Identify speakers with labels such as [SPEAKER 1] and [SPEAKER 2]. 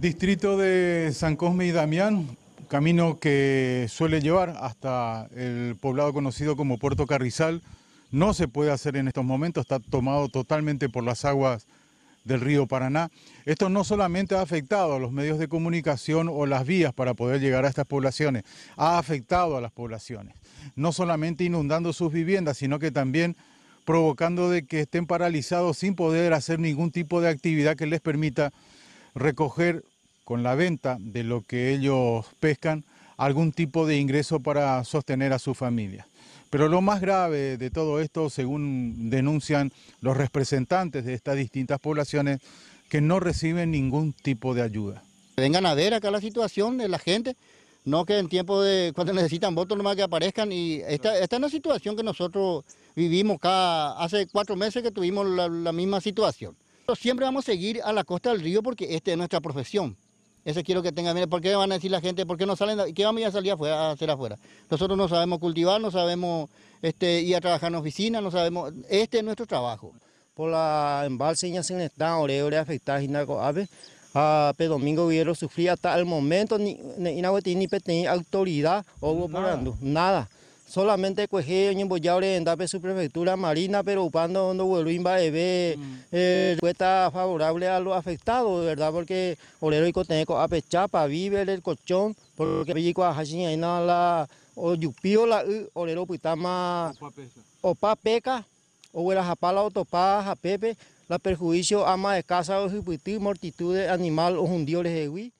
[SPEAKER 1] Distrito de San Cosme y Damián, camino que suele llevar hasta el poblado conocido como Puerto Carrizal. No se puede hacer en estos momentos, está tomado totalmente por las aguas del río Paraná. Esto no solamente ha afectado a los medios de comunicación o las vías para poder llegar a estas poblaciones, ha afectado a las poblaciones, no solamente inundando sus viviendas, sino que también provocando de que estén paralizados sin poder hacer ningún tipo de actividad que les permita recoger con la venta de lo que ellos pescan algún tipo de ingreso para sostener a su familia. Pero lo más grave de todo esto, según denuncian los representantes de estas distintas poblaciones, que no reciben ningún tipo de ayuda. Vengan a ver acá la situación de la gente, no que en tiempo de cuando
[SPEAKER 2] necesitan votos nomás que aparezcan y esta, es una situación que nosotros vivimos acá hace cuatro meses que tuvimos la, misma situación. siempre vamos a seguir a la costa del río porque esta es nuestra profesión. Eso quiero que tengan. Mire, ¿por qué van a decir la gente? ¿Por qué no salen? ¿Qué vamos a salir afuera, a hacer afuera? Nosotros no sabemos cultivar, no sabemos este, ir a trabajar en oficina, no sabemos. Este es nuestro trabajo. Por la embalse ya se está ore afectada, Hinaco Ave.
[SPEAKER 3] A Domingo Guerrero sufría hasta el momento ni ni autoridad o nada nada solamente cueje ñemboyaure en su prefectura marina, pero cuando donde vuelve a mm. eh, respuesta favorable a los afectados, ¿verdad? Porque olero y coteneco apechapa, vive el colchón, porque pellico a nada la oyupío pues, la orero más... o papeca, o para japala o a japepe, la perjuicio ama de casa o jupití, mortitud de animal o hundioles de